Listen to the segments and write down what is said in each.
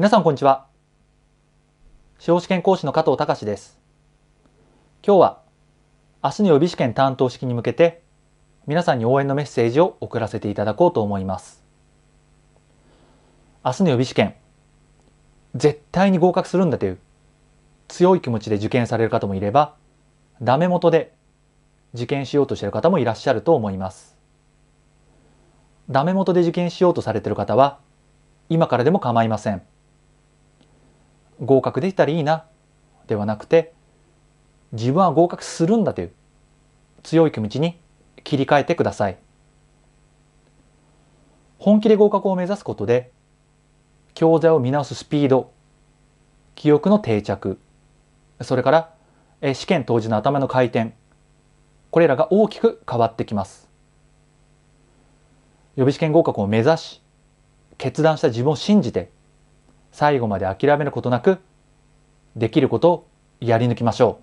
皆さんこんにちは司法試験講師の加藤隆です今日は明日の予備試験担当式に向けて皆さんに応援のメッセージを送らせていただこうと思います明日の予備試験絶対に合格するんだという強い気持ちで受験される方もいればダメ元で受験しようとしている方もいらっしゃると思いますダメ元で受験しようとされている方は今からでも構いません。合格できたらいいなではなくて自分は合格するんだという強い気持ちに切り替えてください本気で合格を目指すことで教材を見直すスピード記憶の定着それから試験当時の頭の回転これらが大きく変わってきます予備試験合格を目指し決断した自分を信じて最後まで諦めることなくできることをやり抜きましょ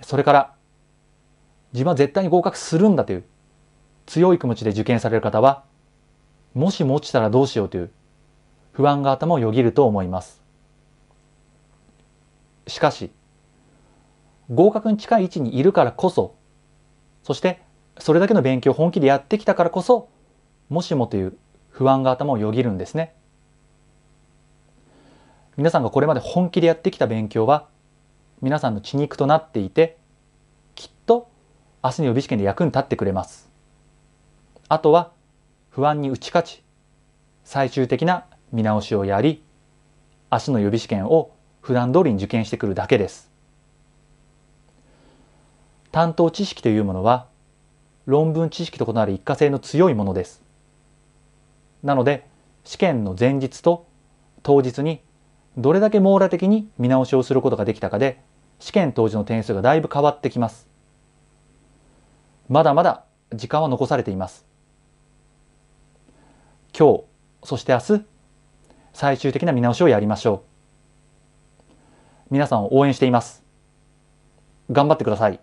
うそれから自分は絶対に合格するんだという強い気持ちで受験される方はもしも落ちたらどうしようという不安が頭をよぎると思いますしかし合格に近い位置にいるからこそそしてそれだけの勉強を本気でやってきたからこそもしもという不安が頭をよぎるんですね皆さんがこれまで本気でやってきた勉強は皆さんの血肉となっていてきっと明日の予備試験で役に立ってくれます。あとは不安に打ち勝ち最終的な見直しをやり明日の予備試験を普段通りに受験してくるだけです。担当知識というものは論文知識と異なる一過性の強いものです。なので試験の前日と当日にどれだけ網羅的に見直しをすることができたかで試験当時の点数がだいぶ変わってきますまだまだ時間は残されています今日そして明日最終的な見直しをやりましょう皆さんを応援しています頑張ってください